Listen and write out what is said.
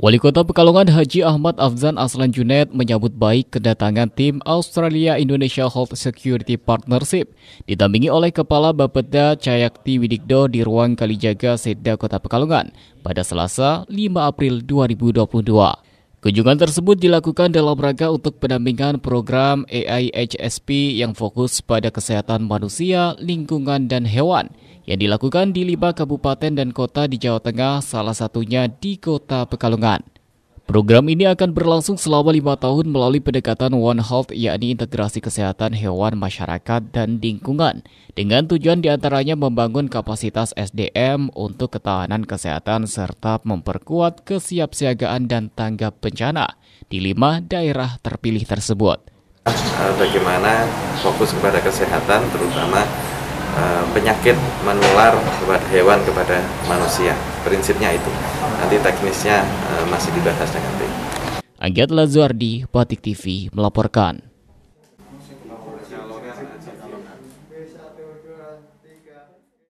Wali Kota Pekalongan Haji Ahmad Afzan Aslan Junet menyambut baik kedatangan tim Australia Indonesia Health Security Partnership didampingi oleh Kepala Bapeda Cayakti Widikdo di ruang Kalijaga Seda Kota Pekalongan pada Selasa 5 April 2022. Kunjungan tersebut dilakukan dalam rangka untuk pendampingan program AIHSP yang fokus pada kesehatan manusia, lingkungan, dan hewan yang dilakukan di lima kabupaten dan kota di Jawa Tengah, salah satunya di kota Pekalongan. Program ini akan berlangsung selama lima tahun melalui pendekatan One Health yakni integrasi kesehatan hewan, masyarakat, dan lingkungan dengan tujuan diantaranya membangun kapasitas SDM untuk ketahanan kesehatan serta memperkuat kesiapsiagaan dan tanggap bencana di lima daerah terpilih tersebut. Bagaimana fokus kepada kesehatan terutama Eh, penyakit menular kepada hewan kepada manusia. Prinsipnya itu. Nanti teknisnya eh, masih dibahas dengan tim. Anggat Lazuardi, Batik TV melaporkan.